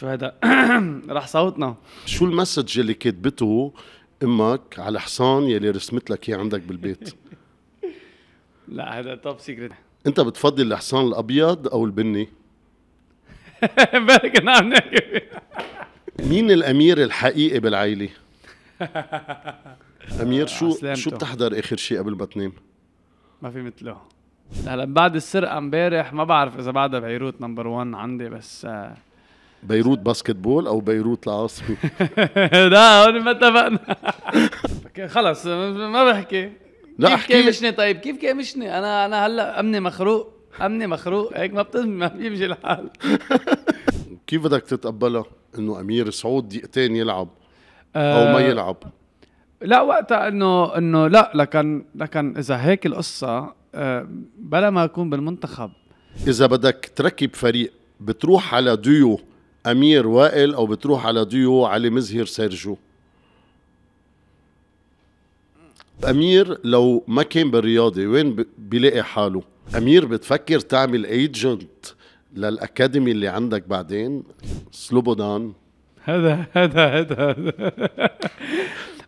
شو هذا راح صوتنا شو المسج اللي كاتبته امك على الحصان يلي رسمت لك اياه عندك بالبيت لا هذا توب سيكريت انت بتفضل الحصان الابيض او البني بالك انا عم مين الامير الحقيقي بالعائله امير شو شو بتحضر اخر شيء قبل ما تنام ما في مثله هلا بعد السرقه امبارح ما بعرف اذا بعدها بعيروت نمبر 1 عندي بس آه بيروت باسكت بول او بيروت العاصمه لا هون ما اتفقنا خلص ما بحكي لا كيف احكي كامشني طيب كيف كامشني انا انا هلا امني مخروق امني مخروق هيك ما ما بيمشي الحال كيف بدك تتقبلها انه امير سعود دقيقتين يلعب آه، او ما يلعب لا وقتها انه انه لا لكن لكن اذا هيك القصه آه، بلا ما اكون بالمنتخب اذا بدك تركب فريق بتروح على ديو امير وائل او بتروح على ديو علي مزهر سيرجو امير لو ما كان بالرياضه وين بيلاقي حاله امير بتفكر تعمل ايجنت للاكاديمي اللي عندك بعدين سلوبودان هذا هذا, هذا.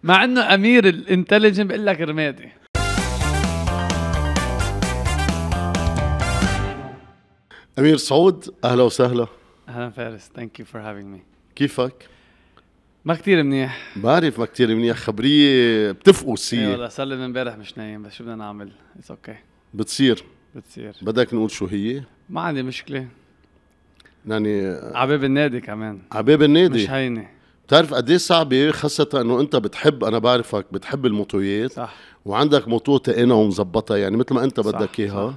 مع انه امير الانتليجنت بقول لك رمادي امير سعود اهلا وسهلا اهلا فارس ثانك يو فور هافينج مي كيفك؟ ما كتير منيح بعرف ما كتير منيح خبريه بتفقس هي إيه والله صار لي من امبارح مش نايم بس شو بدنا نعمل؟ اتس اوكي okay. بتصير بتصير بدك نقول شو هي؟ ما عندي مشكله يعني عباب النادي كمان عباب النادي مش هينه بتعرف قد ايه صعبه خاصه انه انت بتحب انا بعرفك بتحب الموتويات صح وعندك موتو انا ومظبطها يعني مثل ما انت بدك اياها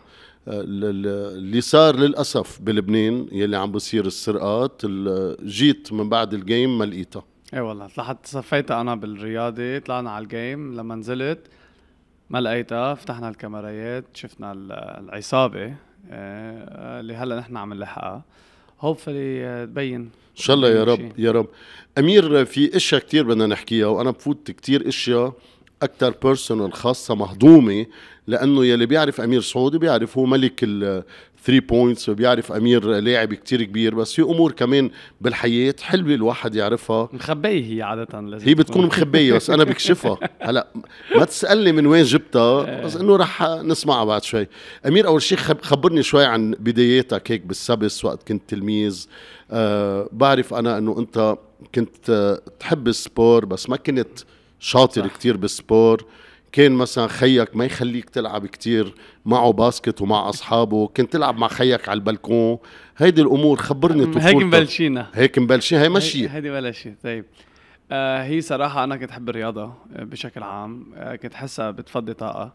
اللي صار للاسف بلبنان يلي عم بصير السرقات جيت من بعد الجيم ما لقيتها اي والله طلعت صفيت انا بالرياضي طلعنا على الجيم لما نزلت ما لقيتها فتحنا الكاميرايات شفنا العصابه إيه، اللي هلا نحن عم نلحقها هوبفلي آه، تبين ان شاء الله يا رب يا رب امير في اشياء كثير بدنا نحكيها وانا بفوت كثير اشياء اكثر بيرسونال خاصه مهضومه لانه يلي بيعرف امير سعودي بيعرف هو ملك 3 بوينتس بيعرف امير لاعب كتير كبير بس في امور كمان بالحياه حلوه الواحد يعرفها مخبيه هي عاده لازم هي بتكون مخبيه بس انا بكشفها هلا ما تسالني من وين جبتها آه. بس انه رح نسمعها بعد شوي امير اول شيء خبرني شوي عن بداياتك هيك بالسبس وقت كنت تلميذ أه بعرف انا انه انت كنت آه، تحب السبور بس ما كنت شاطر كتير بالسبور كان مثلا خيك ما يخليك تلعب كتير معه باسكت ومع اصحابه كنت تلعب مع خيك على البلكون هيدي الامور خبرني طفولتك هيك مبلشينا هيك مبلشين هي ماشية هيدي شيء طيب آه هي صراحة أنا كنت أحب الرياضة آه، بشكل عام آه كنت حسها بتفضي طاقة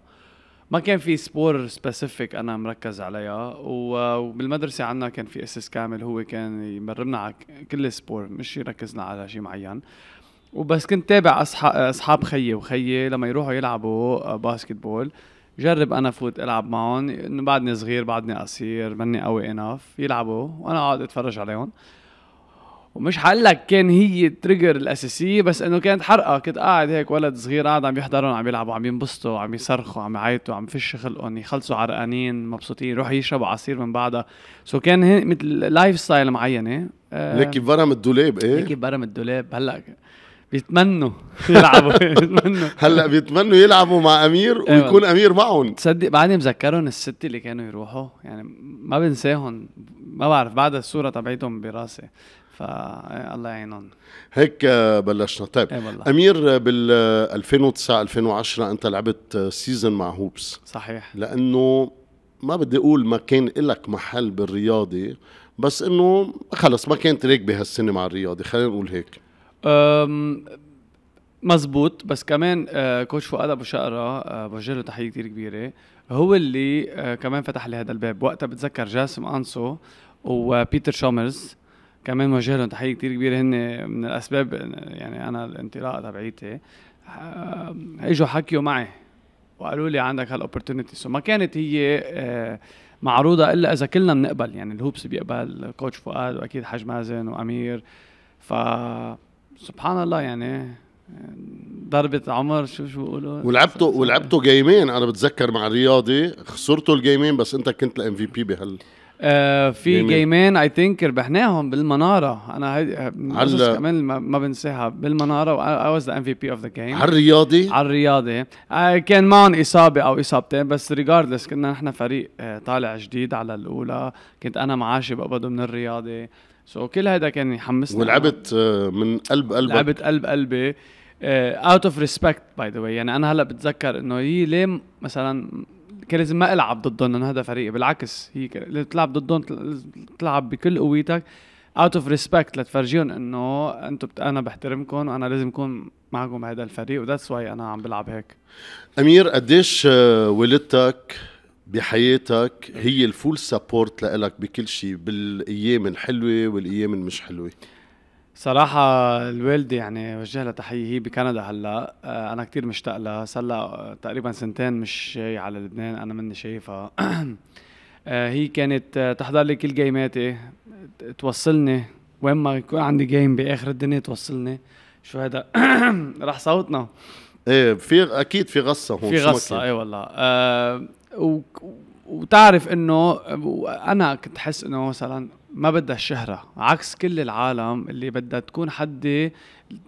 ما كان في سبور سبيسيفيك أنا مركز عليها وبالمدرسة عنا كان في أسس كامل هو كان يمرمنا على كل سبور مش يركزنا على شيء معين وبس كنت تابع اصحاب اصحاب خيي وخيي لما يروحوا يلعبوا آه، باسكت بول جرب انا فوت العب معهم انه بعدني صغير بعدني قصير ماني قوي انف يلعبوا وانا اقعد اتفرج عليهم ومش حقلك كان هي التريجر الاساسيه بس انه كانت حرقه كنت قاعد هيك ولد صغير قاعد عم يحضرهم عم يلعبوا عم ينبسطوا عم يصرخوا عم يعيطوا عم فش خلقهم يخلصوا عرقانين مبسوطين يروحوا يشربوا عصير من بعدها سو كان مثل لايف ستايل معينه آه ليك برم الدولاب ايه ليكي برم الدولاب هلا بيتمنوا يلعبوا بيتمنوا هلا بيتمنوا يلعبوا مع امير أيوة. ويكون امير معهم تصدق بعدني مذكرهم الست اللي كانوا يروحوا يعني ما بنساهم ما بعرف بعد الصوره تبعيتهم براسي الله يعينهم هيك بلشنا طيب ايه امير بال 2009 2010 انت لعبت سيزن مع هوبس صحيح لانه ما بدي اقول ما كان لك محل بالرياضي بس انه خلص ما كانت راكبه هالسنه مع الرياضي خلينا نقول هيك مزبوط بس كمان آه، كوتش فؤاد ابو شقره آه، بوجه له تحيه كثير كبيره هو اللي آه، كمان فتح لي هذا الباب وقتها بتذكر جاسم انسو وبيتر شومرز كمان بوجه لهم تحيه كثير كبيره هن من الاسباب يعني انا الانطلاقه تبعيتي اجوا حكيوا معي وقالوا لي عندك هالاوبرتونيتي سو ما كانت هي معروضه الا اذا كلنا بنقبل يعني الهوبس بيقبل كوتش فؤاد واكيد حاج مازن وامير ف سبحان الله يعني ضربة عمر شو شو بقولوا ولعبته ولعبته جيمين انا بتذكر مع الرياضي خسرته الجيمين بس انت كنت الام في بي بهال آه في جيمين, اي ثينك ربحناهم بالمناره انا هاي آه، على... كمان ما بنساها بالمناره اي واز ذا ام في بي اوف ذا جيم على الرياضي على الرياضي آه كان معهم اصابه او اصابتين بس ريجاردلس كنا نحن فريق آه طالع جديد على الاولى كنت انا معاشي بقبضه من الرياضي سو كل هذا كان يحمسني ولعبت آه، من قلب قلبك لعبت قلب قلبي اوت اوف ريسبكت باي ذا واي يعني انا هلا بتذكر انه هي ليه مثلا كان لازم ما العب ضدهم لانه هذا فريقي بالعكس هي لازم تلعب ضدهم تلعب بكل قويتك اوت اوف ريسبكت لتفرجيهم انه انتم بت... انا بحترمكم وانا لازم اكون معكم بهذا الفريق وذاتس واي انا عم بلعب هيك امير قديش آه، والدتك بحياتك هي الفول سبورت لإلك بكل شيء بالايام الحلوه والايام المش حلوه صراحة الوالدة يعني وجه لها تحية هي بكندا هلا آه، أنا كتير مشتاق لها صار تقريبا سنتين مش جاي على لبنان أنا مني شايفها آه، هي كانت آه، تحضر لي كل جيماتي توصلني وين ما يكون عندي جيم بآخر الدنيا توصلني شو هذا راح صوتنا ايه في اكيد في غصه هون في غصه اي والله و... وتعرف انه انا كنت حس انه مثلا ما بدها الشهره عكس كل العالم اللي بدها تكون حدي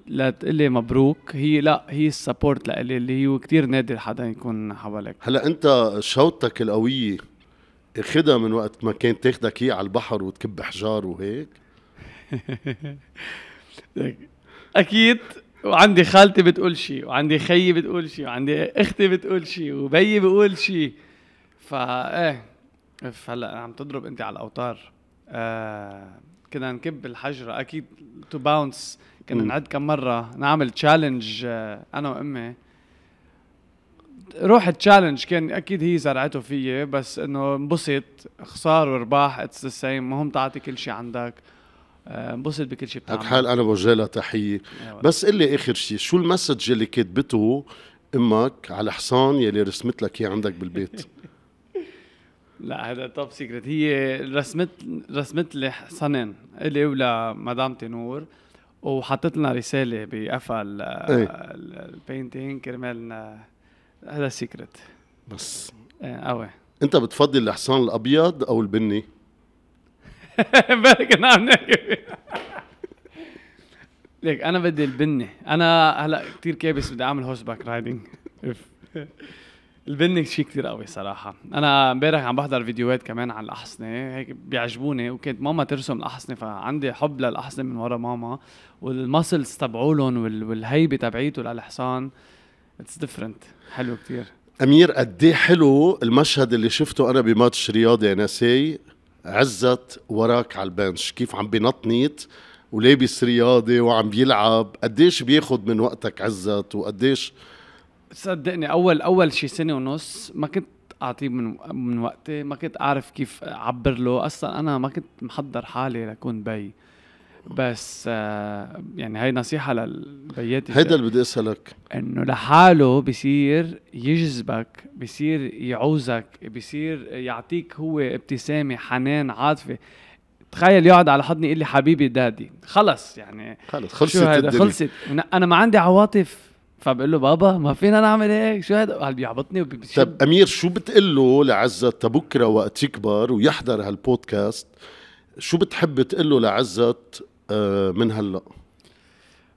لتقلي مبروك هي لا هي السبورت لإلي اللي هو كثير نادر حدا يكون حواليك هلا انت شوطتك القويه اخدها من وقت ما كانت تاخدك هي على البحر وتكب حجار وهيك اكيد وعندي خالتي بتقول شيء وعندي خيي بتقول شيء وعندي اختي بتقول شيء وبيي بيقول شيء فا ايه هلا عم تضرب انت على الاوتار آه كنا نكب الحجره اكيد تو باونس كنا نعد كم مره نعمل تشالنج آه انا وامي روح التشالنج كان اكيد هي زرعته فيي بس انه انبسط خسار ورباح اتس ذا سيم مهم تعطي كل شيء عندك آه، انبسط بكل شيء بتعمله حال انا بوجه لها تحيه بس قل لي اخر شيء شو المسج اللي كتبته امك على حصان يلي رسمت لك اياه عندك بالبيت لا هذا توب سيكريت هي رسمت رسمت لي حصانين الي ولمدامتي نور وحطت لنا رساله بقفا إيه. آه، البينتينج كرمال هذا سيكريت بس ايه قوي آه، انت بتفضل الحصان الابيض او البني؟ بالك انا عم نحكي نعم. ليك انا بدي البني انا هلا كثير كابس بدي اعمل هوس باك رايدنج البنك شيء كثير قوي صراحه انا امبارح عم بحضر فيديوهات كمان عن الاحصنه هيك بيعجبوني وكانت ماما ترسم الاحصنه فعندي حب للاحصنه من ورا ماما والمسلز تبعولن والهيبه تبعيته للحصان اتس ديفرنت حلو كثير امير قد حلو المشهد اللي شفته انا بماتش رياضي ساي عزت وراك على البنش كيف عم بنطنيت ولابس رياضي وعم بيلعب قديش بياخد من وقتك عزت وقديش صدقني اول اول شي سنه ونص ما كنت اعطيه من من وقتي ما كنت اعرف كيف اعبر له اصلا انا ما كنت محضر حالي لاكون بي بس آه، يعني هاي نصيحه للبيات هيدا اللي بدي اسالك انه لحاله بصير يجذبك بصير يعوزك بصير يعطيك هو ابتسامه حنان عاطفه تخيل يقعد على حضني يقول لي حبيبي دادي خلص يعني خلص خلصت خلصت انا ما عندي عواطف فبقول له بابا ما فينا نعمل هيك إيه؟ شو هذا قال بيعبطني طب امير شو بتقول له لعزه تبكره وقت يكبر ويحضر هالبودكاست شو بتحب تقول له لعزه آه، من هلا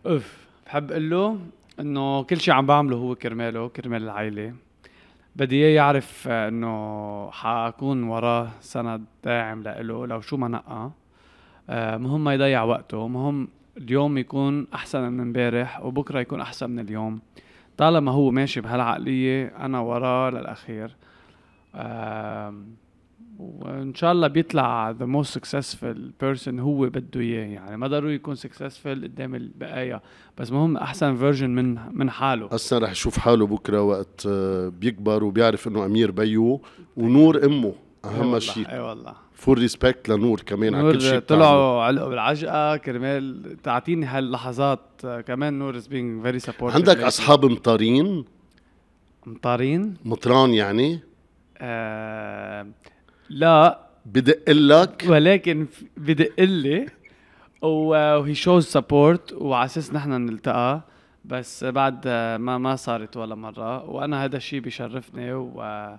اوف بحب اقول له انه كل شيء عم بعمله هو كرماله كرمال العائله بدي اياه يعرف آه، انه حاكون وراه سند داعم له لو شو ما نقى آه، مهم ما يضيع وقته مهم اليوم يكون احسن من امبارح وبكره يكون احسن من اليوم طالما هو ماشي بهالعقليه انا وراه للاخير وان شاء الله بيطلع ذا موست سكسسفل بيرسون هو بده اياه يعني ما ضروري يكون سكسسفل قدام البقايا بس مهم احسن فيرجن من من حاله هسا رح يشوف حاله بكره وقت آه، بيكبر وبيعرف انه امير بيو ونور امه اهم شيء اي والله فول ريسبكت لنور كمان على كل شيء طلعوا علقوا بالعجقه كرمال تعطيني هاللحظات كمان نور از بينج فيري سبورتيف عندك اصحاب مطارين مطارين مطران يعني آه لا بدق لك ولكن بدق لي وهي شوز سبورت وعلى اساس نحن نلتقى بس بعد ما ما صارت ولا مره وانا هذا الشيء بيشرفني و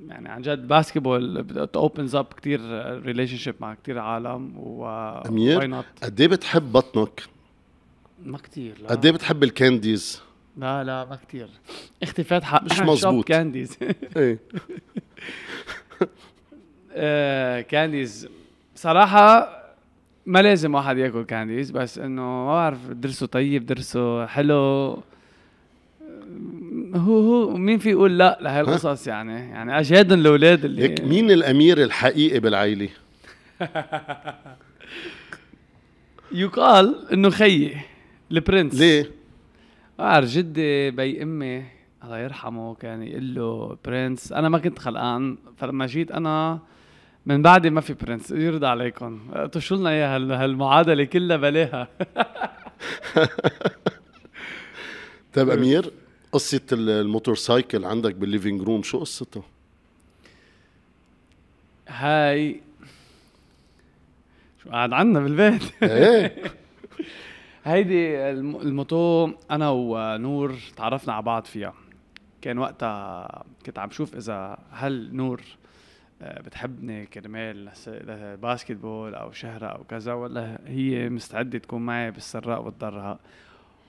يعني عن جد باسكتبول اوبنز اب كثير ريليشن شيب مع كثير عالم و امير قد ايه بتحب بطنك؟ ما كثير لا قد ايه بتحب الكانديز؟ لا لا ما كثير اختي فاتحه مش مزبوط كانديز ايه آه، كانديز صراحه ما لازم واحد ياكل كانديز بس انه ما بعرف درسه طيب درسه حلو هو هو مين في يقول لا لهي القصص يعني يعني اجي الاولاد اللي هيك مين الامير الحقيقي بالعيله؟ يقال انه خيي البرنس ليه؟ عار جدي بي امي الله يرحمه كان يقول له برنس انا ما كنت خلقان فلما جيت انا من بعدي ما في برنس يرضى عليكم طشوا لنا اياها هالمعادله كلها بلاها طيب امير قصه الموتور سايكل عندك بالليفينج روم شو قصته؟ هاي شو قاعد عنا بالبيت ايه هيدي الموتو انا ونور تعرفنا على بعض فيها كان وقتها كنت عم شوف اذا هل نور آه، بتحبني كرمال بول او شهرة او كذا ولا هي مستعدة تكون معي بالسراء والضراء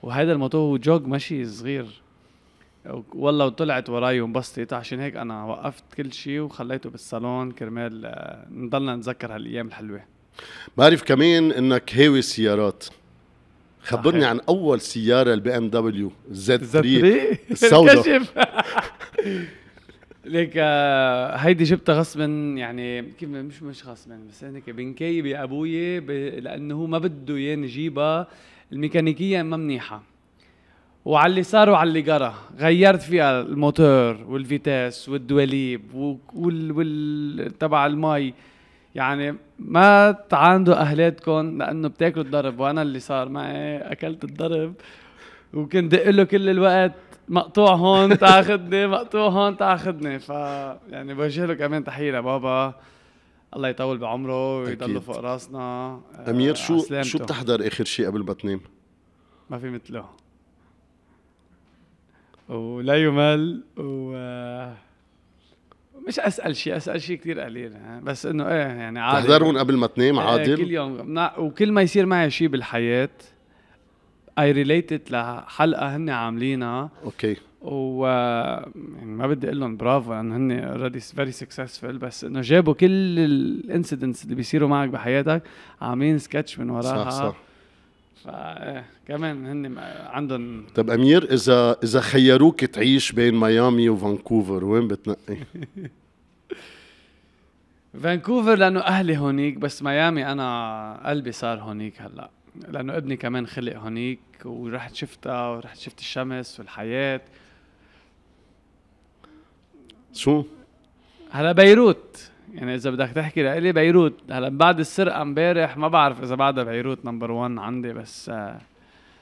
وهذا الموتو جوج مشي صغير والله وطلعت وراي وانبسطت عشان هيك انا وقفت كل شيء وخليته بالصالون كرمال آه، نضلنا نتذكر هالايام الحلوه بعرف كمان انك هاوي سيارات خبرني عن اول سياره البي ام دبليو زد 3 السوداء ليك آه، هيدي جبتها غصبا يعني كيف مش مش غصبا بس انا بنكي ابوي لانه هو ما بده اياني جيبها الميكانيكيه ما منيحه وعلى اللي صار وعلى اللي جرى غيرت فيها الموتور والفيتاس والدواليب وال, وال... تبع المي يعني ما تعاندوا اهلاتكم لانه بتاكلوا الضرب وانا اللي صار معي اكلت الضرب وكنت دق له كل الوقت مقطوع هون تاخذني مقطوع هون تاخذني ف يعني بوجه له كمان تحيه لبابا الله يطول بعمره ويضله فوق راسنا امير شو شو بتحضر اخر شيء قبل ما تنام؟ ما في مثله ولا يمل و مش اسال شيء اسال شيء كثير قليل بس انه ايه يعني عادي تحضرهم قبل ما تنام إيه، عادل كل يوم وكل ما يصير معي شيء بالحياه اي ريليتد لحلقه هن عاملينها اوكي و يعني ما بدي اقول لهم برافو لانه هن اوريدي فيري سكسسفل بس انه جابوا كل الانسيدنتس اللي بيصيروا معك بحياتك عاملين سكتش من وراها صح صح إيه، كمان هن عندهم طب امير اذا اذا خيروك تعيش بين ميامي وفانكوفر وين بتنقي؟ فانكوفر لانه اهلي هونيك بس ميامي انا قلبي صار هونيك هلا لانه ابني كمان خلق هونيك ورحت شفتها ورحت شفت الشمس والحياه شو؟ هلا بيروت يعني اذا بدك تحكي لإلي بيروت هلا بعد السرقه امبارح ما بعرف اذا بعدها بيروت نمبر 1 عندي بس آه.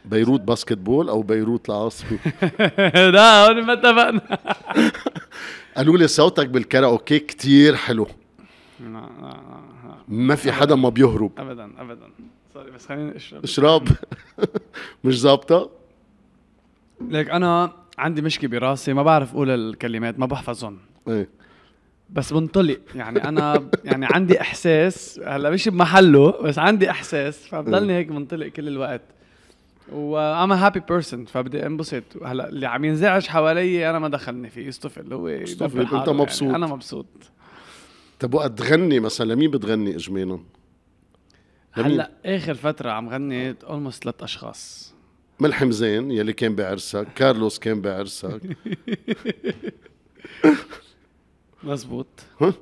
بيروت باسكت بول او بيروت العاصمه لا هون ما اتفقنا قالوا لي صوتك بالكاراوكي كتير حلو لا لا لا ما في حدا ما بيهرب ابدا ابدا سوري بس خليني اشرب اشرب مش ظابطه ليك انا عندي مشكله براسي ما بعرف اقول الكلمات ما بحفظهم ايه بس بنطلق يعني انا يعني عندي احساس هلا مش بمحله بس عندي احساس فبضلني هيك منطلق كل الوقت ام هابي بيرسون فبدي انبسط هلا اللي عم ينزعج حوالي انا ما دخلني فيه يصطفل هو يصطفل انت يعني. مبسوط يعني انا مبسوط طب وقت تغني مثلا لمين بتغني اجمالا؟ هلا اخر فتره عم غني اولموست ثلاث اشخاص ملحم زين يلي كان بعرسك كارلوس كان بعرسك مزبوط ها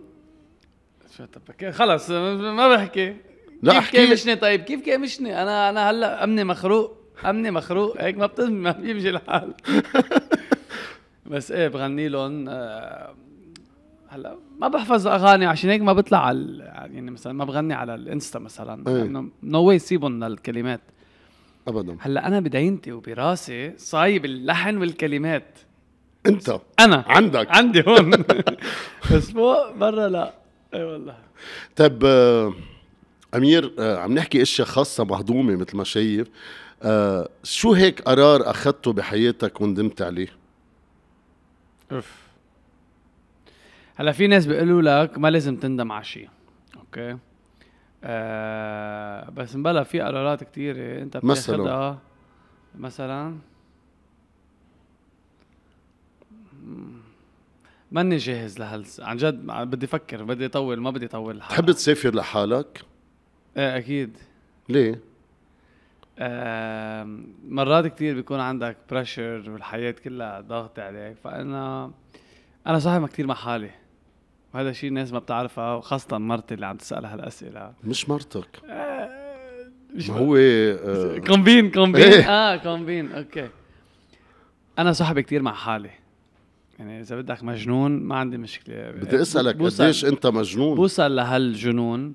شو خلص ما بحكي لا كيف كامشني طيب كيف كامشني انا انا هلا امني مخروق امني مخروق هيك ما بتم ما بيمشي الحال بس ايه بغني لهم آه، هلا ما بحفظ اغاني عشان هيك ما بطلع على يعني مثلا ما بغني على الانستا مثلا ايه. انه نو واي سيبهم للكلمات ابدا هلا انا بدينتي وبراسي صايب اللحن والكلمات انت انا عندك عندي هون اسبوع برا لا اي والله طيب آه، امير آه، عم نحكي اشياء خاصه مهضومه مثل ما شايف آه، شو هيك قرار اخذته بحياتك وندمت عليه؟ اف هلا في ناس بيقولوا لك ما لازم تندم على شيء اوكي آه بس مبلا في قرارات كثيره انت بتاخذها مثلا مثلا ماني جاهز لهالس عن جد بدي افكر بدي اطول ما بدي اطول تحب تسافر لحالك؟ ايه اكيد ليه؟ آه مرات كتير بيكون عندك بريشر والحياة كلها ضغط عليك فأنا أنا ما كتير مع حالي وهذا الشيء الناس ما بتعرفها وخاصة مرتي اللي عم تسألها هالأسئلة مش مرتك آه مش ما هو آه، كومبين كومبين إيه. اه كومبين اوكي أنا صاحبي كتير مع حالي يعني اذا بدك مجنون ما عندي مشكله بدي اسالك قديش انت مجنون بوصل لهالجنون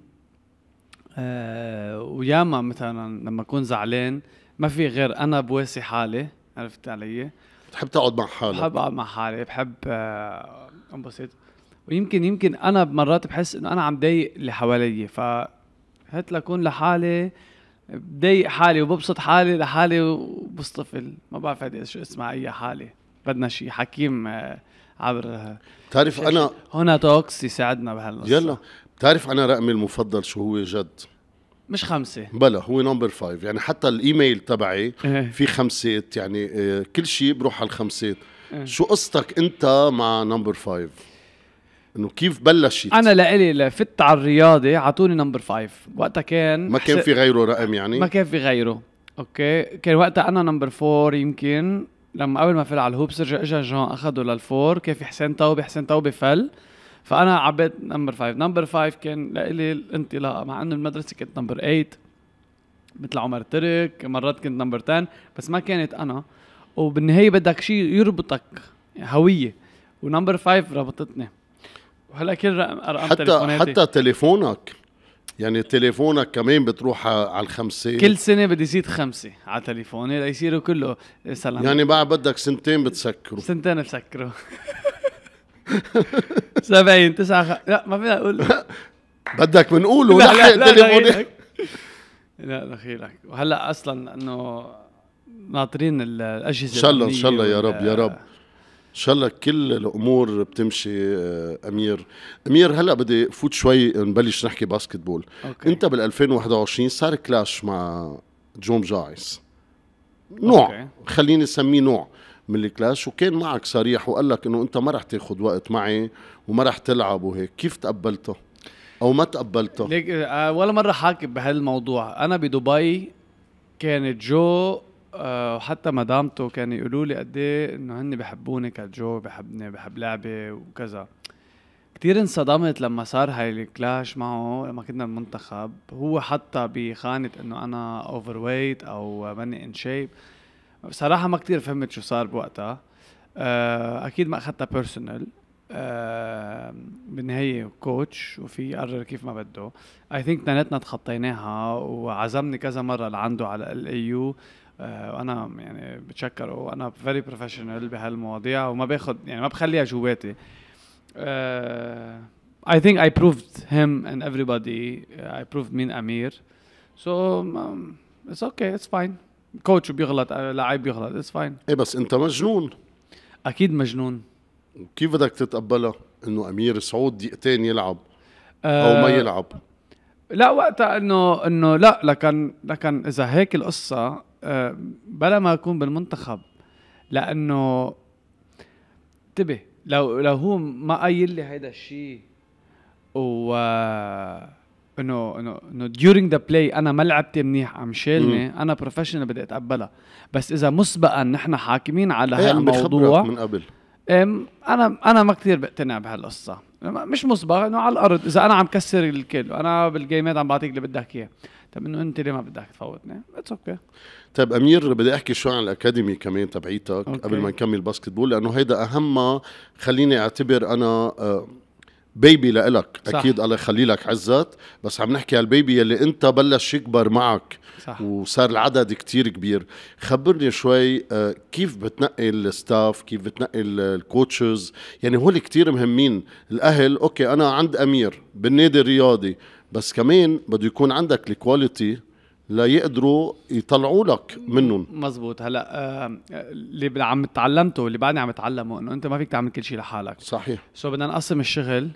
آه وياما مثلا لما اكون زعلان ما في غير انا بواسي حالي عرفت علي بتحب تقعد مع حالك بحب اقعد مع حالي بحب آه انبسط ويمكن يمكن انا مرات بحس انه انا عم ضايق اللي حوالي ف هات لكون لحالي بضايق حالي وببسط حالي لحالي وبصطفل ما بعرف هذا شو اسمها اي حالي بدنا شيء حكيم آه، عبر آه، بتعرف انا هنا توكس يساعدنا بهالقصه يلا بتعرف انا رقمي المفضل شو هو جد مش خمسة بلا هو نمبر فايف يعني حتى الايميل تبعي إيه. في خمسات يعني آه، كل شيء بروح على الخمسات إيه. شو قصتك انت مع نمبر فايف؟ انه كيف بلشت؟ انا لإلي لفت على الرياضة عطوني نمبر فايف وقتها كان ما كان في غيره رقم يعني؟ ما كان في غيره اوكي كان وقتها انا نمبر فور يمكن لما قبل ما فل على الهوبس رجع اجى جون اخده للفور كان في حسين توبي حسين توبي فل فانا عبيت نمبر 5 نمبر 5 كان لإلي الانطلاقه مع انه المدرسه كانت نمبر 8 مثل عمر ترك مرات كنت نمبر 10 بس ما كانت انا وبالنهايه بدك شيء يربطك يعني هويه ونمبر 5 ربطتني وهلا كل رقم ارقام حتى تليفوناتي حتى تليفونك يعني تليفونك كمان بتروح على الخمسة كل سنة بدي زيد خمسة على تليفوني ليصيروا كله سلام يعني بعد بدك سنتين بتسكره سنتين بتسكره 70 9 خ... لا ما فينا اقول بدك بنقوله لا لا لا تليفوني لا دخيلك وهلا اصلا انه ناطرين الاجهزه ان شاء الله ان شاء الله يا رب يا رب شاء الله كل الامور بتمشي آه، امير امير هلا بدي فوت شوي نبلش نحكي باسكت بول أوكي. انت بال 2021 صار كلاش مع جوم جايس نوع أوكي. خليني اسميه نوع من الكلاش وكان معك صريح وقال لك انه انت ما رح تاخذ وقت معي وما رح تلعب وهيك كيف تقبلته او ما تقبلته ليك آه، ولا مره حاكي بهالموضوع انا بدبي كانت جو آه، وحتى مدامته كانوا يقولوا لي قد ايه انه هن بحبوني كجو بحبني بحب لعبي وكذا كتير انصدمت لما صار هاي الكلاش معه لما كنا المنتخب هو حتى بخانة انه انا اوفر ويت او ماني ان شيب بصراحة ما كتير فهمت شو صار بوقتها آه، اكيد ما اخذتها بيرسونال بالنهاية كوتش وفي يقرر كيف ما بده اي ثينك تنتنا تخطيناها وعزمني كذا مرة لعنده على يو آه، يعني وانا يعني بتشكره وانا فيري بروفيشنال بهالمواضيع وما باخذ يعني ما بخليها جواتي اي ثينك اي بروفد هيم اند everybody اي آه، بروفد مين امير سو اتس اوكي اتس فاين كوتش بيغلط آه، لعيب بيغلط اتس فاين ايه بس انت مجنون اكيد مجنون كيف بدك تتقبلها انه امير سعود دقيقتين يلعب او ما يلعب لا وقتها انه انه لا لكن لكن اذا هيك القصه آه، بلا ما اكون بالمنتخب لانه انتبه لو لو هو ما قايل لي هيدا الشيء و انه انه انه ديورينج ذا بلاي انا ما لعبت منيح عم شالني انا بروفيشنال بدي اتقبلها بس اذا مسبقا نحن حاكمين على إيه، هالموضوع من قبل انا انا ما كثير بقتنع بهالقصه مش مسبق انه على الارض اذا انا عم كسر الكل انا بالجيمات عم بعطيك اللي بدك اياه طب انه انت ليه ما بدك تفوتني؟ اتس اوكي طيب امير بدي احكي شوي عن الاكاديمي كمان تبعيتك قبل ما نكمل باسكت بول لانه هيدا اهم خليني اعتبر انا بيبي آه، لإلك صح. اكيد الله يخلي لك عزت بس عم نحكي على البيبي يلي انت بلش يكبر معك صح. وصار العدد كتير كبير خبرني شوي آه، كيف بتنقي الستاف كيف بتنقي الكوتشز يعني هول كتير مهمين الاهل اوكي انا عند امير بالنادي الرياضي بس كمان بده يكون عندك الكواليتي ليقدروا يطلعوا لك منهم مزبوط هلا آه اللي عم تعلمته اللي بعدني عم اتعلمه انه انت ما فيك تعمل كل شيء لحالك صحيح سو بدنا نقسم الشغل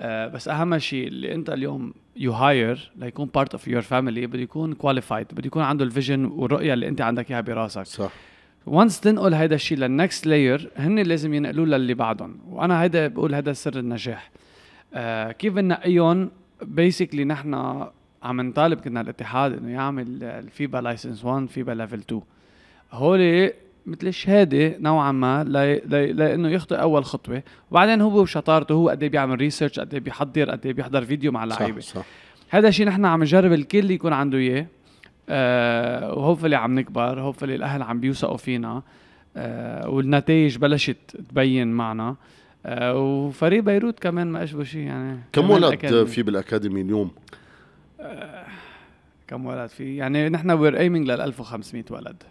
آه بس اهم شيء اللي انت اليوم يو هاير ليكون بارت اوف يور فاميلي بده يكون كواليفايد بده يكون عنده الفيجن والرؤيه اللي انت عندك اياها براسك صح وانس تنقل هيدا الشيء للنكست لاير هن لازم ينقلوه للي بعدهم وانا هيدا بقول هيدا سر النجاح آه كيف بنقيهم بيسكلي نحن عم نطالب كنا الاتحاد انه يعمل الفيبا لايسنس 1 فيبا ليفل 2 هول مثل شهاده نوعا ما لانه يخطي اول خطوه وبعدين هو وشطارته هو قد ايه بيعمل ريسيرش قد ايه بيحضر قد ايه بيحضر فيديو مع لعيبه صح صح هذا الشيء نحن عم نجرب الكل يكون عنده اياه آه، وهوفلي عم نكبر هوفلي الاهل عم بيوثقوا فينا أه والنتائج بلشت تبين معنا آه، وفريق بيروت كمان ما اشبه شيء يعني كم ولد في بالاكاديمي اليوم؟ آه، كم ولد في يعني نحن وير ايمينغ لل 1500 ولد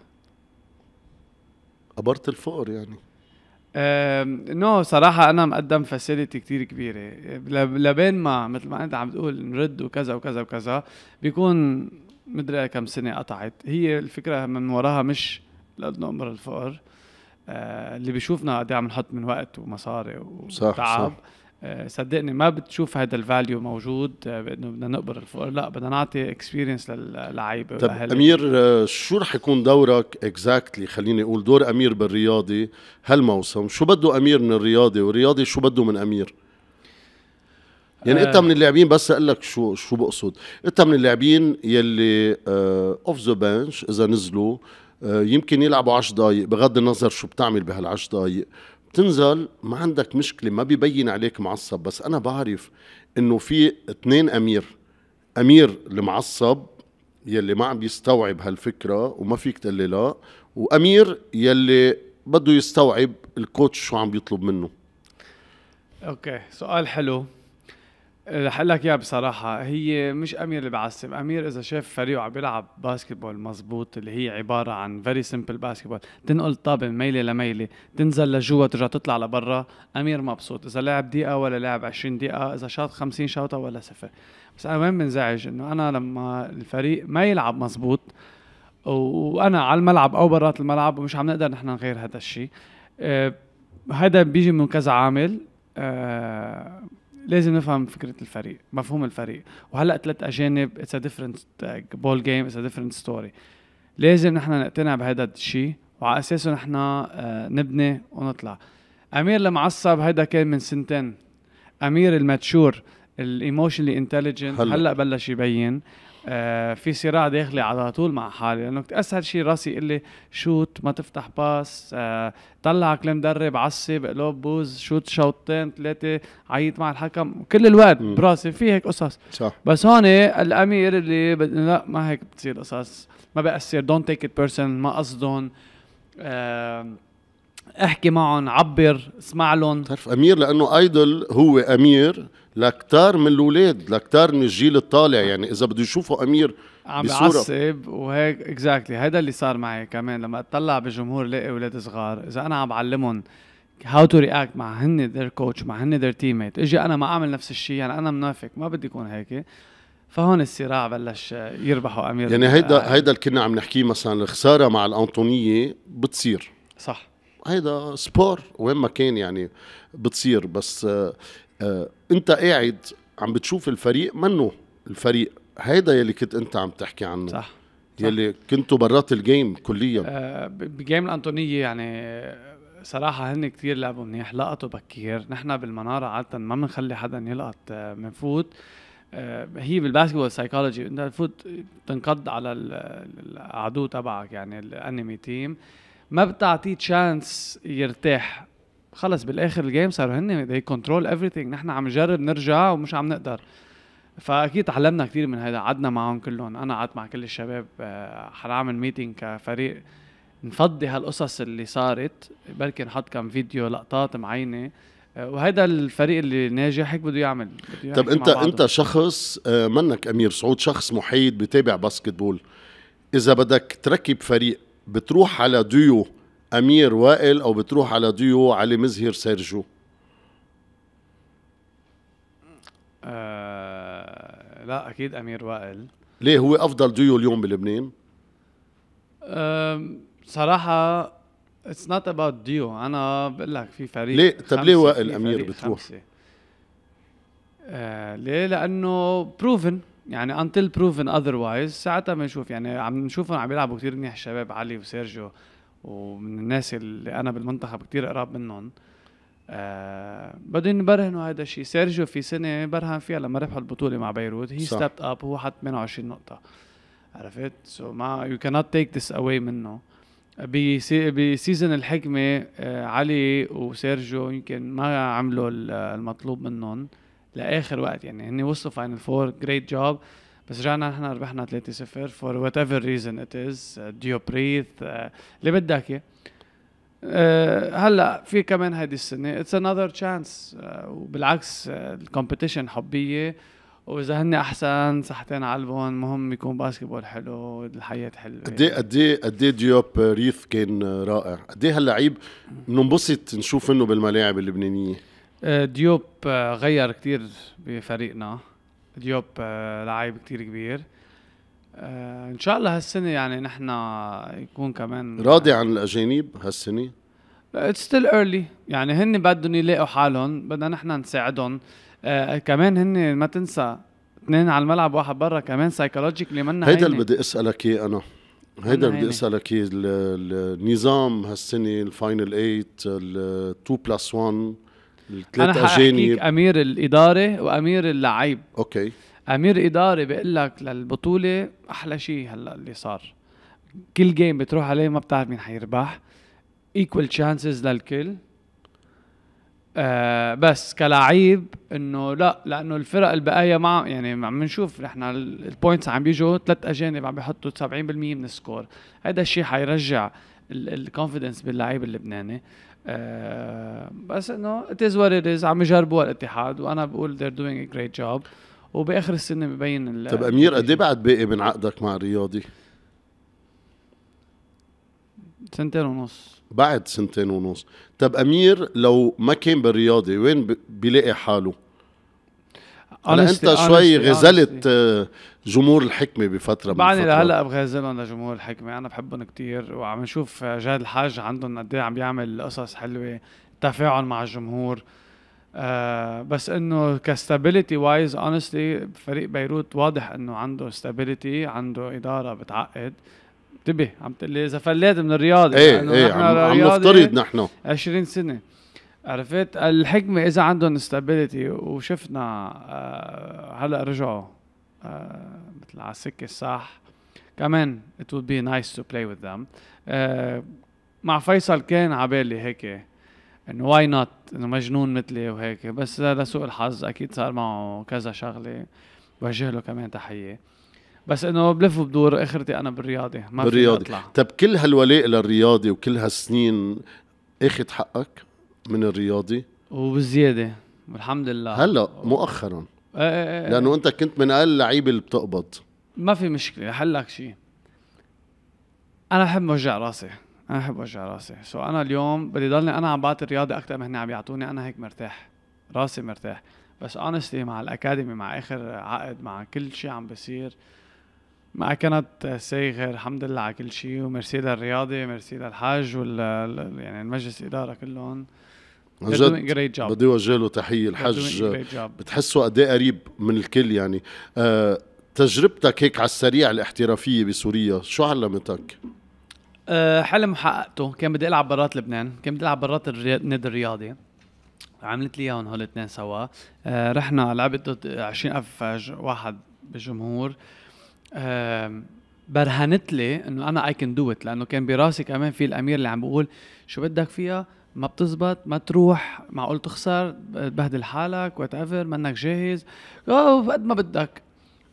قبرت الفقر يعني نو no, صراحة أنا مقدم فاسيلتي كتير كبيرة لبين ما مثل ما أنت عم تقول نرد وكذا وكذا وكذا بيكون مدري كم سنة قطعت هي الفكرة من وراها مش لأنه أمر الفقر آه، اللي بيشوفنا قد ايه عم نحط من وقت ومصاري وتعب صح صح. آه، صدقني ما بتشوف هذا الفاليو موجود آه، بانه بدنا نقبر الفقراء لا بدنا نعطي اكسبيرينس للعيبه طب امير شو رح يكون دورك اكزاكتلي خليني اقول دور امير بالرياضي هالموسم شو بده امير من الرياضي والرياضي شو بده من امير يعني انت من اللاعبين بس اقول لك شو شو بقصد انت من اللاعبين يلي اوف ذا بنش اذا نزلوا آه، يمكن يلعبوا 10 دقائق بغض النظر شو بتعمل بهال 10 دقائق بتنزل ما عندك مشكله ما ببين عليك معصب بس انا بعرف انه في اثنين امير امير المعصب يلي ما عم بيستوعب هالفكره وما فيك تقول لا وامير يلي بده يستوعب الكوتش شو عم بيطلب منه اوكي سؤال حلو رح اقول لك اياها بصراحه هي مش امير اللي بعصب، امير اذا شاف فريقه عم بيلعب باسكتبول مزبوط اللي هي عباره عن فيري سمبل باسكتبول تنقل الطابه من ميله لميله تنزل لجوا ترجع تطلع لبرا امير مبسوط اذا لعب دقيقه ولا لعب 20 دقيقه اذا شاط 50 شوطه ولا صفر بس انا وين بنزعج انه انا لما الفريق ما يلعب مزبوط وانا على الملعب او برات الملعب ومش عم نقدر نحن نغير هذا الشيء آه، هذا بيجي من كذا عامل أه لازم نفهم فكره الفريق مفهوم الفريق وهلا ثلاث اجانب اتس ا ديفرنت بول جيم اتس ا ديفرنت ستوري لازم نحن نقتنع بهذا الشيء وعلى اساسه نحن آه، نبني ونطلع امير المعصب هيدا كان من سنتين امير الماتشور الايموشنلي انتليجنت هلا بلش يبين آه في صراع داخلي على طول مع حالي لانه كنت اسهل شيء راسي يقول لي شوت ما تفتح باس آه طلعك لمدرب عصب بقلوب بوز شوت شوطين ثلاثه عيط مع الحكم كل الوقت براسي في هيك قصص صح بس هون الامير اللي ب... لا ما هيك بتصير قصص ما بأثر دونت تيك ات بيرسون ما قصدهم آه احكي معهم عبر اسمع لهم بتعرف امير لانه ايدل هو امير لكتار من الاولاد لكتار من الجيل الطالع يعني اذا بده يشوفوا امير عم بعصب وهيك اكزاكتلي هذا اللي صار معي كمان لما اطلع بالجمهور لاقي اولاد صغار اذا انا عم بعلمهم هاو تو رياكت مع هن ذير كوتش مع هن ذير تيم ميت اجي انا ما اعمل نفس الشيء يعني انا منافق ما بدي اكون هيك فهون الصراع بلش يربحوا امير يعني هيدا هيدا اللي كنا عم نحكيه مثلا الخساره مع الانطونيه بتصير صح هيدا سبور وين ما كان يعني بتصير بس آه، آه، انت قاعد عم بتشوف الفريق منه الفريق هيدا يلي كنت انت عم تحكي عنه صح يلي كنتوا برات الجيم كليا آه بجيم الانطونيه يعني صراحه هن كتير لعبوا منيح لقطوا بكير نحن بالمناره عاده ما بنخلي حدا يلقط بنفوت آه،, آه هي بالباسكتبول سايكولوجي انت تفوت تنقض على العدو تبعك يعني الانمي تيم ما بتعطيه تشانس يرتاح خلص بالاخر الجيم صاروا هن they control everything نحن عم نجرب نرجع ومش عم نقدر فاكيد تعلمنا كثير من هذا قعدنا معهم كلهم انا قعدت مع كل الشباب آه، حنعمل ميتينج كفريق نفضي هالقصص اللي صارت بركي نحط كم فيديو لقطات معينه آه، وهذا الفريق اللي ناجح هيك بده يعمل بده طب انت انت شخص آه، منك امير سعود شخص محايد بتابع باسكتبول اذا بدك تركب فريق بتروح على ديو امير وائل او بتروح على ديو علي مزهر سيرجو آه، لا اكيد امير وائل ليه هو افضل ديو اليوم بلبنان صراحه اتس نوت اباوت ديو انا بقول لك في فريق ليه طب ليه وائل امير بتروح آه، ليه لانه بروفن يعني until proven otherwise ساعتها بنشوف يعني عم نشوفهم عم يلعبوا كثير منيح الشباب علي وسيرجيو ومن الناس اللي انا بالمنتخب كثير قراب منهم آه بدهم يبرهنوا هذا الشيء سيرجيو في سنه برهن فيها لما ربحوا البطوله مع بيروت هي ستابت اب هو حط 28 نقطه عرفت سو ما يو كانت تيك ذس اواي منه بسي بسيزن الحكمه آه علي وسيرجيو يمكن ما عملوا المطلوب منهم لاخر وقت يعني هن وصلوا فاينل فور جريت جوب بس رجعنا نحن ربحنا 3-0 فور وات ايفر ريزن ات از ديو بريث اللي بدك اياه آه، هلا في كمان هيدي السنه اتس انذر تشانس وبالعكس آه، الكومبيتيشن حبيه واذا هن احسن صحتين علبهم مهم يكون باسكتبول حلو والحياه حلوه قد ايه قد ايه قد ايه ديوب ريث كان رائع قد ايه هاللعيب بننبسط نشوف انه بالملاعب اللبنانيه آه، ديوب آه، غير كتير بفريقنا ديوب آه، لعيب كتير كبير ان شاء الله هالسنه يعني نحن يكون كمان راضي عن الاجانب هالسنه اتس ستيل ايرلي يعني هن بدهم يلاقوا حالهم بدنا نحن نساعدهم كمان هن ما تنسى اثنين على الملعب واحد برا كمان سايكولوجيكلي منا هيدا اللي بدي اسالك اياه انا هيدا اللي بدي اسالك اياه النظام هالسنه الفاينل 8 ال 2 بلس 1 الثلاث اجانب امير الاداره وامير اللعيب اوكي امير اداري بقول لك للبطوله احلى شيء هلا اللي صار كل جيم بتروح عليه ما بتعرف مين حيربح ايكوال تشانسز للكل آه بس كلاعب انه لا لانه الفرق البقايا مع يعني عم نشوف نحن البوينتس عم بيجوا ثلاث اجانب عم بيحطوا 70% من السكور هذا الشيء حيرجع الكونفدنس باللعيب اللبناني آه، بس انه ات از وات ات از عم يجربوا الاتحاد وانا بقول they're دوينج ا جريت جوب وباخر السنه ببين طيب امير قد ايه بعد باقي من عقدك مع الرياضي؟ سنتين ونص بعد سنتين ونص طب امير لو ما كان بالرياضي وين بيلاقي حاله؟ انا انت شوي غزلت آه، جمهور الحكمه بفتره من بعدني لهلا بغازلهم لجمهور الحكمه انا بحبهم كتير وعم نشوف جاد الحاج عندهم قد إيه عم بيعمل قصص حلوه تفاعل مع الجمهور آه بس انه كستابيليتي وايز اونستلي فريق بيروت واضح انه عنده ستابيليتي عنده اداره بتعقد انتبه عم لي اذا فليت من الرياضه ايه يعني ايه عم, عم نفترض نحن 20 سنه عرفت الحكمه اذا عندهم ستابيليتي وشفنا آه هلا رجعوا آه، مثل على السكه الصح كمان it would be nice to play with them آه، مع فيصل كان عبالي هيك انه واي نوت انه مجنون مثلي وهيك بس لسوء الحظ اكيد صار معه كذا شغله بوجه له كمان تحيه بس انه بلف وبدور اخرتي انا بالرياضه ما بالرياضي طب كل هالولاء للرياضي وكل هالسنين اخذ حقك من الرياضي وبزياده والحمد لله هلا مؤخرا آه، آه، آه، لانه انت كنت من اقل اللعيبه اللي بتقبض ما في مشكله لك شيء انا بحب وجع راسي انا بحب وجع راسي سو انا اليوم بدي ضلني انا عم بعطي الرياضه اكثر ما هن عم يعطوني انا هيك مرتاح راسي مرتاح بس اونستلي مع الاكاديمي مع اخر عقد مع كل شيء عم بصير ما كانت سي غير الحمد لله على كل شيء وميرسي للرياضي ميرسي للحاج وال يعني المجلس الاداره كلهم عن جد بدي اوجه له تحيه الحج بتحسه قد إيه قريب من الكل يعني آه تجربتك هيك على السريع الاحترافيه بسوريا شو علمتك؟ أه حلم حققته كان بدي العب برات لبنان كان بدي العب برات النادي الرياضي عملت لي اياهم هول الاثنين سوا أه رحنا لعبت ضد 20000 واحد بالجمهور أه برهنت لي انه انا اي كان دو ات لانه كان براسي كمان في الامير اللي عم بقول شو بدك فيها ما بتزبط ما تروح معقول تخسر تبهدل حالك وات ايفر منك جاهز قد ما بدك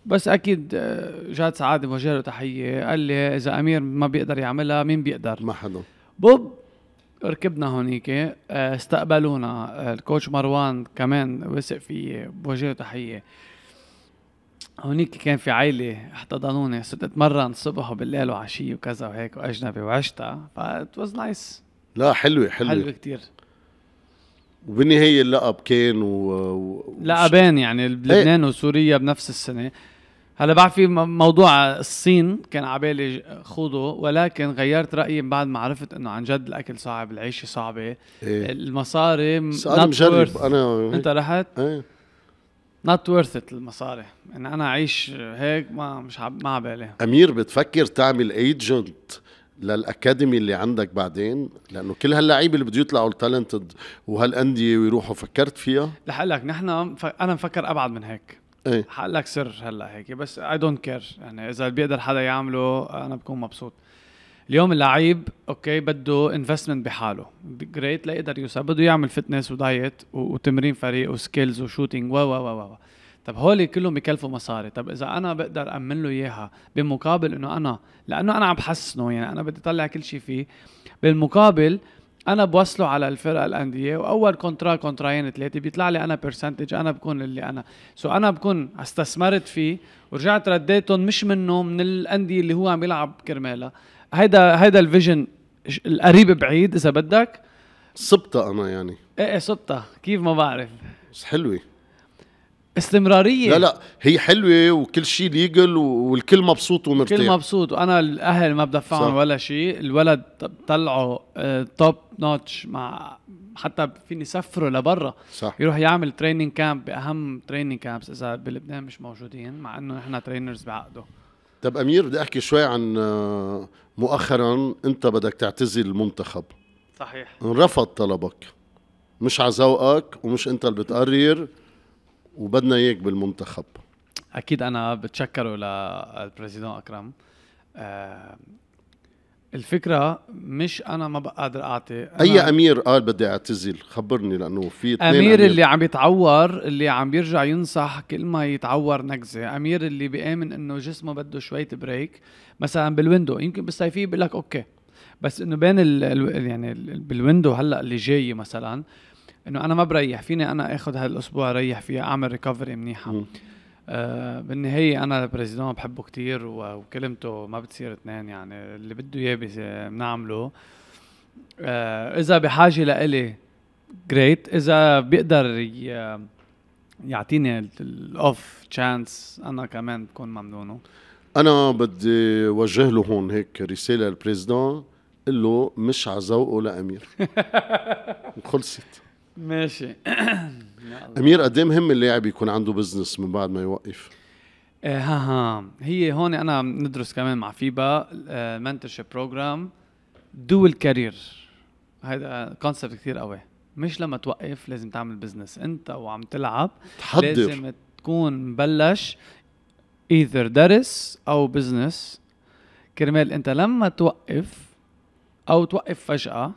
بس اكيد آه، جاد سعاده بوجه له تحيه قال لي اذا امير ما بيقدر يعملها مين بيقدر ما حدا بوب ركبنا هونيك آه، استقبلونا آه، الكوتش مروان كمان وثق في بوجه له تحيه هونيك كان في عائلة احتضنوني صرت اتمرن الصبح وبالليل وعشية وكذا وهيك واجنبي وعشتها فا ات واز نايس لا حلوه حلوه حلوه كتير وبالنهايه اللقب كان و, و... لقبين يعني إيه. لبنان وسوريا بنفس السنه هلا بعرف في موضوع الصين كان على بالي خوضه ولكن غيرت رايي بعد ما عرفت انه عن جد الاكل صعب العيشه صعبه إيه. المصاري انا مجرب انا انت رحت؟ ايه نوت ورث ات المصاري ان انا اعيش هيك ما مش عب... ما بالي امير بتفكر تعمل ايجنت للاكاديمي اللي عندك بعدين لانه كل هاللعيبه اللي بده يطلعوا التالنتد وهالانديه ويروحوا فكرت فيها لك نحن انا مفكر ابعد من هيك ايه لك سر هلا هيك بس اي دونت كير يعني اذا بيقدر حدا يعمله انا بكون مبسوط اليوم اللعيب اوكي بده انفستمنت بحاله جريت ليقدر يوصل بده يعمل فتنس ودايت وتمرين فريق وسكيلز وشوتينج و و و و طب هول كلهم بكلفوا مصاري طب اذا انا بقدر امن له اياها بمقابل انه انا لانه انا عم بحسنه يعني انا بدي اطلع كل شيء فيه بالمقابل انا بوصله على الفرق الانديه واول كونترا كونتراين ثلاثه بيطلع لي انا برسنتج انا بكون اللي انا سو انا بكون استثمرت فيه ورجعت رديتهم مش منه من الانديه اللي هو عم يلعب كرمالها هيدا هيدا الفيجن القريب بعيد اذا بدك صبتة انا يعني ايه ايه كيف ما بعرف بس حلوه استمراريه لا لا هي حلوه وكل شيء ليجل والكل مبسوط ومرتاح الكل مبسوط وانا الاهل ما بدفعهم ولا شيء الولد طلعه توب آه، نوتش مع حتى فيني سفره لبرا صح يروح يعمل تريننج كامب باهم تريننج كامبس اذا بلبنان مش موجودين مع انه نحن ترينرز بعقده طب امير بدي احكي شوي عن آه، مؤخرا انت بدك تعتزل المنتخب صحيح انرفض طلبك مش على ذوقك ومش انت اللي بتقرر وبدنا اياك بالمنتخب اكيد انا بتشكره للبريزيدون اكرم آه الفكره مش انا ما بقدر اعطي اي امير قال بدي اعتزل خبرني لانه في أمير, امير اللي عم يتعور اللي عم بيرجع ينصح كل ما يتعور نكزه امير اللي بيامن انه جسمه بده شويه بريك مثلا بالويندو يمكن بالصيفيه بيقول لك اوكي بس انه بين الـ يعني بالويندو هلا اللي جاي مثلا انه انا ما بريح فيني انا اخذ هالاسبوع ريح فيها اعمل ريكفري منيحه آه بالنهاية أنا البريزيدون بحبه كتير وكلمته ما بتصير اثنين يعني اللي بده إياه بنعمله آه إذا بحاجة لإلي جريت إذا بيقدر يعطيني الأوف تشانس أنا كمان بكون ممنونه أنا بدي وجه له هون هيك رسالة للبريزيدون قل له مش على ذوقه لأمير وخلصت ماشي امير قد ايه مهم اللاعب يكون عنده بزنس من بعد ما يوقف؟ آه، ها ها هي هون انا عم ندرس كمان مع فيبا شيب بروجرام دول كارير هذا كونسبت كثير قوي مش لما توقف لازم تعمل بزنس انت وعم تلعب تحضر. لازم تكون مبلش ايذر درس او بزنس كرمال انت لما توقف او توقف فجاه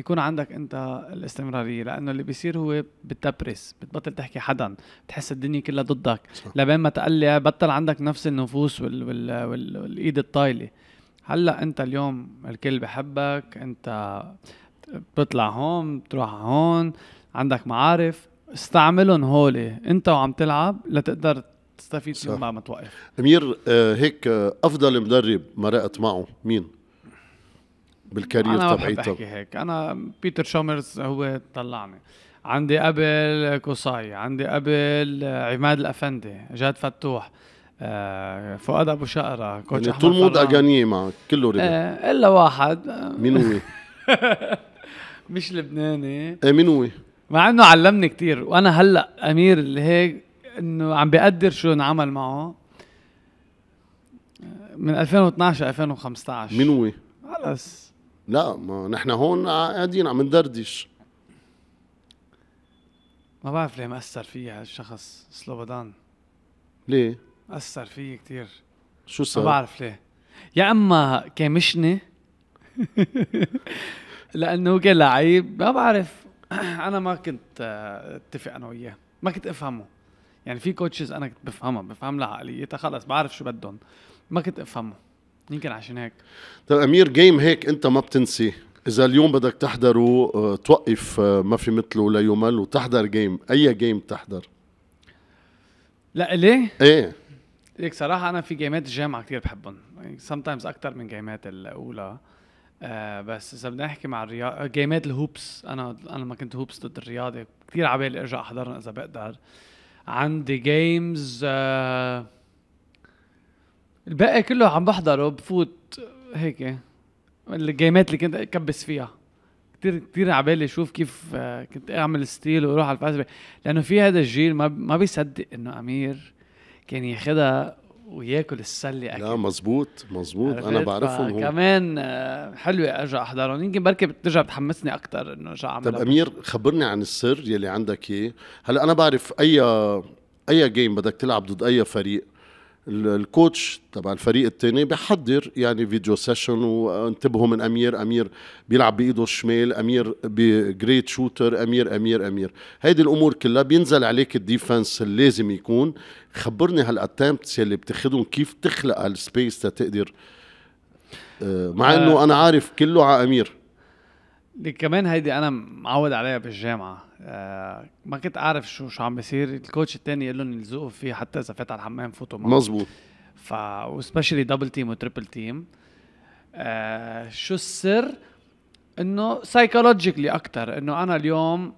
يكون عندك انت الاستمراريه لانه اللي بيصير هو بتبرس بتبطل تحكي حدا بتحس الدنيا كلها ضدك لبين ما تقلع بطل عندك نفس النفوس وال وال وال والايد الطايله هلا انت اليوم الكل بحبك انت بتطلع هون بتروح هون عندك معارف استعملهم هولي انت وعم تلعب لتقدر تستفيد فيهم بعد ما توقف امير آه، هيك آه، افضل مدرب مرقت معه مين؟ بالكارير تبعيته انا بحب احكي هيك انا بيتر شومرز هو طلعني عندي قبل قصاي عندي قبل عماد الافندي جاد فتوح آه، فؤاد ابو شقره كوتش يعني طول مود اغانيه معك كله ربح آه، الا واحد مين هو؟ مش لبناني ايه مين هو؟ مع انه علمني كتير وانا هلا امير اللي هيك انه عم بقدر شو انعمل معه آه، من 2012 2015 مين هو؟ خلص لا ما نحن هون قاعدين عم ندردش ما بعرف ليه مأثر فيي هالشخص سلوبودان ليه؟ أثر فيي كثير شو صار؟ ما بعرف ليه يا اما كمشني لانه كان لعيب ما بعرف انا ما كنت آه، اتفق انا وياه ما كنت افهمه يعني في كوتشز انا كنت بفهمها بفهم لها عقليتها خلص بعرف شو بدهم ما كنت افهمه يمكن عشان هيك طيب امير جيم هيك انت ما بتنسي اذا اليوم بدك تحضره آه، توقف آه، ما في مثله لا يمل وتحضر جيم اي جيم تحضر لا ليه ايه ليك صراحه انا في جيمات الجامعه كثير بحبهم سم تايمز اكثر من جيمات الاولى آه بس اذا بدنا نحكي مع الرياضه آه، جيمات الهوبس انا انا ما كنت هوبس ضد الرياضه كثير عبالي ارجع احضرهم اذا بقدر عندي جيمز آه الباقي كله عم بحضره بفوت هيك الجيمات اللي كنت اكبس فيها كتير كتير عبالي اشوف كيف آه، كنت اعمل ستيل واروح على الفلاسفه لانه في هذا الجيل ما ما بيصدق انه امير كان ياخذها وياكل السله اكل لا مزبوط مزبوط انا بعرفهم هو كمان آه، حلوه ارجع احضرهم يمكن بركي بترجع بتحمسني اكثر انه ارجع اعمل طب امير خبرني عن السر يلي عندك اياه هلا انا بعرف اي اي جيم بدك تلعب ضد اي فريق الكوتش تبع الفريق الثاني بحضر يعني فيديو سيشن وانتبهوا من امير امير بيلعب بايده الشمال امير جريت شوتر امير امير امير هيدي الامور كلها بينزل عليك الديفنس اللي لازم يكون خبرني هالاتمبتس اللي بتاخذهم كيف تخلق هالسبيس تقدر آه، مع آه. انه انا عارف كله على امير كمان هيدي انا معود عليها بالجامعه آه ما كنت اعرف شو شو عم بيصير الكوتش التاني يقول لهم يلزقوا فيه حتى اذا فات على الحمام فوتوا معه مظبوط ف وسبيشلي دبل تيم وتريبل تيم آه شو السر انه سايكولوجيكلي اكثر انه انا اليوم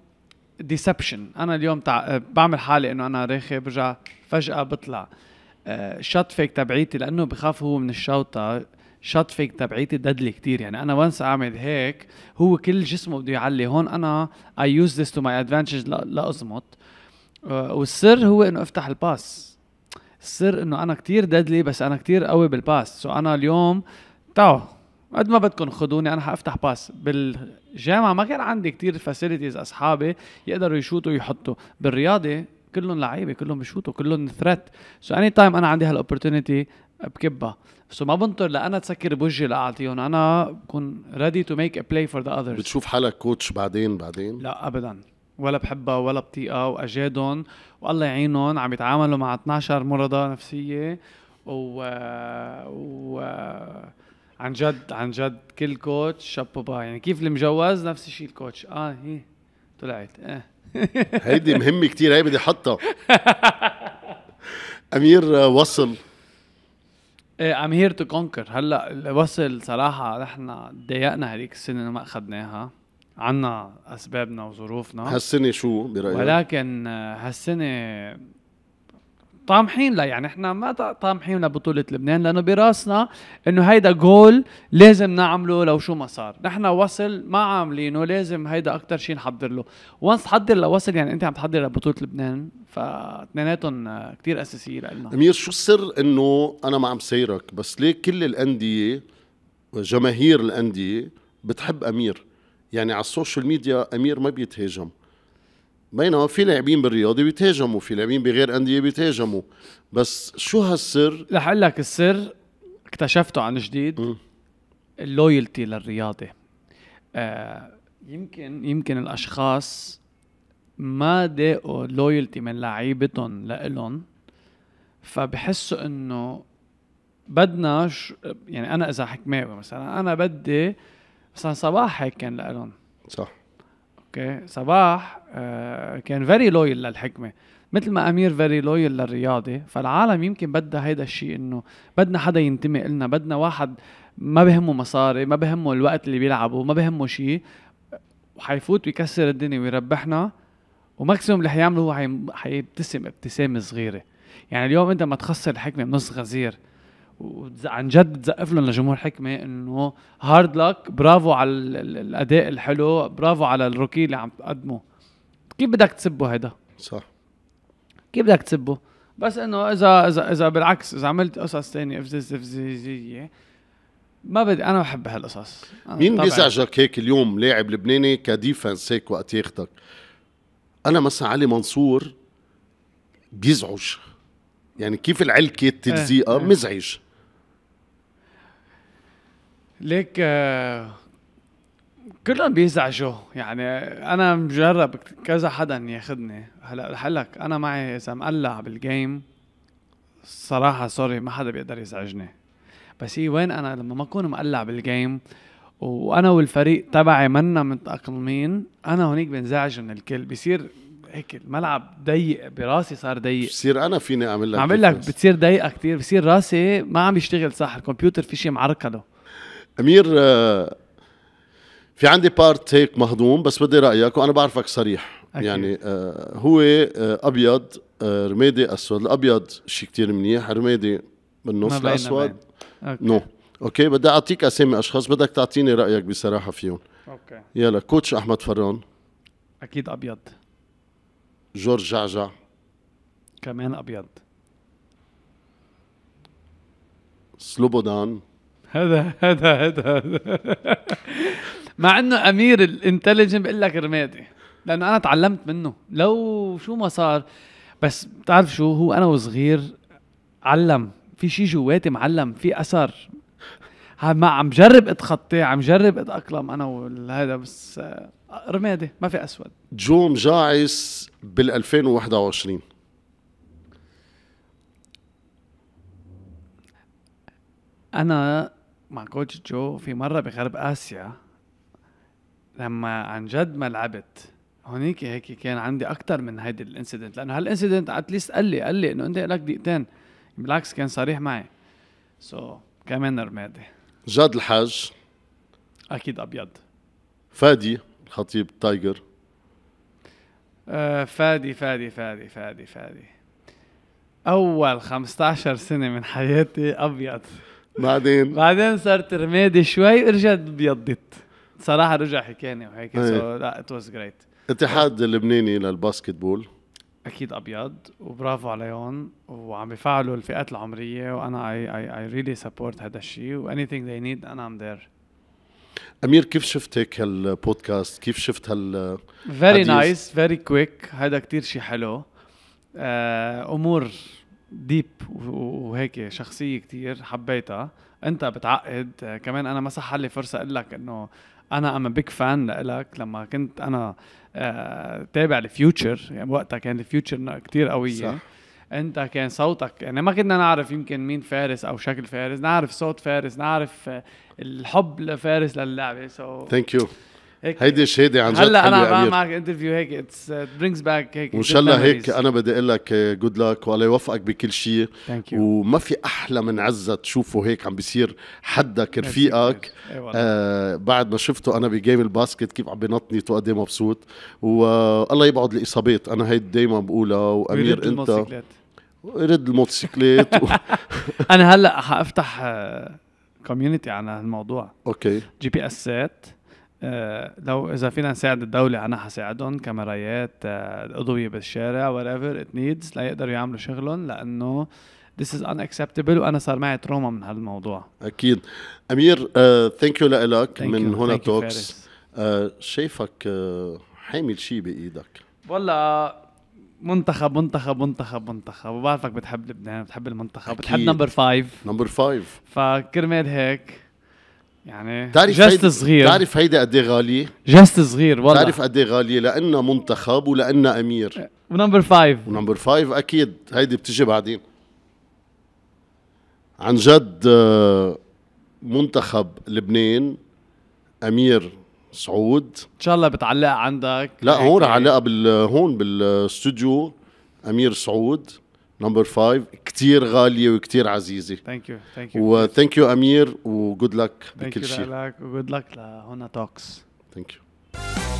ديسبشن انا اليوم تع... آه، بعمل حالي انه انا راخي برجع فجاه بطلع شوت آه، فيك تبعيتي لانه بخاف هو من الشوطه فيك تبعيتي ددلي كتير يعني انا وانس اعمل هيك هو كل جسمه بده يعلي هون انا اي يوز ذس تو ماي ادفانتج لاظمط والسر هو انه افتح الباس السر انه انا كتير ددلي بس انا كتير قوي بالباس سو so انا اليوم تعوا قد ما بدكم خدوني انا حافتح باس بالجامعه ما كان عندي كتير فاسيلتيز اصحابي يقدروا يشوتوا ويحطوا بالرياضه كلهم لعيبه كلهم بيشوتوا كلهم ثريت سو اني تايم انا عندي هالاوبرتونيتي بكبها سو ما بنطر لانا تسكر بوجهي لاعطيهم انا بكون ريدي تو ميك ا بلاي فور ذا اذرز بتشوف حالك كوتش بعدين بعدين؟ لا ابدا ولا بحبها ولا بطيقها واجادهم والله يعينهم عم يتعاملوا مع 12 مرضى نفسية و, و... عن جد عن جد كل كوتش با يعني كيف المجوز نفس الشيء الكوتش اه هي إيه. طلعت اه هيدي مهمة كتير هي بدي احطها امير وصل ام هير تو كونكر هلا وصل صراحه نحن ضايقنا هذيك السنه ما اخذناها عنا اسبابنا وظروفنا هالسنه شو برايك ولكن هالسنه طامحين لا يعني احنا ما طامحين لبطولة لبنان لأنه براسنا إنه هيدا جول لازم نعمله لو شو ما صار، نحن وصل ما عاملينه لازم هيدا أكثر شيء نحضر له، وانس تحضر لوصل يعني أنت عم تحضر لبطولة لبنان فاتنيناتهم كثير أساسية لنا أمير شو السر إنه أنا ما عم سيرك بس ليه كل الأندية جماهير الأندية بتحب أمير؟ يعني على السوشيال ميديا أمير ما بيتهاجم بينما في لاعبين بالرياضة بيتهاجموا في لاعبين بغير انديه بيتهاجموا بس شو هالسر رح اقول لك السر اكتشفته عن جديد اللويالتي للرياضه آه يمكن يمكن الاشخاص ما ضاقوا لويالتي من لعيبتهم لإلهم فبحسوا انه بدنا ش... يعني انا اذا حكماوي مثلا انا بدي مثلا صباح هيك كان لإلهم صح اوكي صباح آه، كان فيري لويل للحكمه مثل ما امير فيري لويل للرياضه فالعالم يمكن بدها هيدا الشيء انه بدنا حدا ينتمي النا بدنا واحد ما بهمه مصاري ما بهمه الوقت اللي بيلعبه ما بهمه شيء وحيفوت ويكسر الدنيا ويربحنا وماكسيموم اللي حيعمله هو حيبتسم ابتسامه صغيره يعني اليوم انت ما تخسر الحكمه من غزير وعن جد بتزقف لهم لجمهور حكمه انه هارد لك برافو على الاداء الحلو برافو على الروكي اللي عم تقدمه كيف بدك تسبه هيدا صح كيف بدك تسبه بس انه اذا اذا اذا بالعكس اذا عملت قصص ثانيه افزز افزيزيه ما بدي انا بحب هالقصص مين بيزعجك هيك اليوم لاعب لبناني كديفنس هيك وقت ياخدك انا مثلا علي منصور بيزعج يعني كيف العلكة إيه، التلزيقة إيه. مزعج ليك آه، كلهم بيزعجوا يعني انا مجرب كذا حدا ياخذني هلا رح لك انا معي اذا مقلع بالجيم الصراحة سوري ما حدا بيقدر يزعجني بس هي وين انا لما ما اكون مقلع بالجيم وانا والفريق تبعي منا متاقلمين انا هونيك بنزعج من الكل بصير هيك الملعب ضيق براسي صار ضيق بصير انا فيني اعمل لك عم لك بتصير ضيقه كثير بصير راسي ما عم يشتغل صح الكمبيوتر في شيء معركله امير آه، في عندي بارت هيك مهضوم بس بدي رايك وانا بعرفك صريح أكيد. يعني آه، هو آه، ابيض رمادي اسود الابيض شيء كثير منيح رمادي بالنص الاسود نو اوكي بدي اعطيك اسامي اشخاص بدك تعطيني رايك بصراحه فيهم اوكي يلا كوتش احمد فران اكيد ابيض جورج جعجع كمان ابيض سلوبودان هذا هذا هذا, مع انه امير الانتليجنت بقول لك رمادي لانه انا تعلمت منه لو شو ما صار بس بتعرف شو هو انا وصغير علم في شيء جواتي معلم في اثر ما عم جرب اتخطاه عم جرب اتاقلم انا وهذا بس رمادي ما في اسود جوم جاعس بال 2021 انا مع كوتش جو في مره بغرب اسيا لما عن جد ما لعبت هونيك هيك كان عندي اكثر من هيدي الانسيدنت لانه هالانسيدنت اتليست قال لي قال لي انه انت لك دقيقتين بالعكس كان صريح معي سو so, كمان رمادي جاد الحاج اكيد ابيض فادي خطيب تايجر آه، فادي فادي فادي فادي فادي اول 15 سنه من حياتي ابيض بعدين بعدين صرت رمادي شوي ورجعت ابيضت صراحه رجع حكاني وهيك سو إيه. لا ات واز جريت اتحاد اللبناني للباسكتبول اكيد ابيض وبرافو عليهم وعم بفعلوا الفئات العمريه وانا اي اي اي ريلي سبورت هذا الشيء واني ثينج ذي نيد انا ام ذير امير كيف شفت هيك هالبودكاست كيف شفت هال فيري نايس فيري كويك هذا كتير شيء حلو آه، امور ديب وهيك شخصيه كتير حبيتها انت بتعقد آه، كمان انا ما صح لي فرصه اقول لك انه انا ام بيج فان لك لما كنت انا آه، تابع الفيوتشر يعني وقتها كان الفيوتشر كتير قويه صح. انت كان صوتك يعني ما كنا نعرف يمكن مين فارس او شكل فارس نعرف صوت فارس نعرف آه، الحب لفارس للعبه سو ثانك يو هيدي شهاده عن جد هلا انا يعني. بعمل معك انترفيو هيك اتس برينجز باك هيك وان شاء الله هيك انا بدي اقول لك جود لك والله يوفقك بكل شيء وما في احلى من عزه تشوفه هيك عم بيصير حدك رفيقك إيه آه بعد ما شفته انا بجيم الباسكت كيف عم بنطني وقد إيه مبسوط والله آه، يبعد الاصابات انا هيدي دايما بقولها وامير انت رد الموتوسيكلات و... انا هلا حافتح كوميونتي آه، على هالموضوع اوكي جي بي اسات سات آه، لو اذا فينا نساعد الدوله انا حساعدهم كاميرات اضويه آه، بالشارع وات ايفر ات نيدز ليقدروا يعملوا شغلهم لانه This از unacceptable وانا صار معي تروما من هالموضوع اكيد امير ثانك يو لك من هنا توكس شايفك حامل شيء بايدك والله منتخب منتخب منتخب منتخب وبعرفك بتحب لبنان بتحب المنتخب بتحب نمبر فايف نمبر فايف فكرمال هيك يعني تعرف جست صغير بتعرف هيدا قد ايه غالية؟ جست صغير والله بتعرف قد ايه غالية لأنها منتخب ولأنها أمير أه، ونمبر فايف ونمبر فايف أكيد هيدي بتجي بعدين عن جد أه، منتخب لبنان أمير صعود ان شاء الله بتعلق عندك لا هون علقها بال هون بالاستوديو امير سعود نمبر 5 كثير غاليه وكثير عزيزه ثانك يو ثانك يو وثانك يو امير وجود لك بكل شيء ثانك يو لك وجود لك لهونا توكس ثانك يو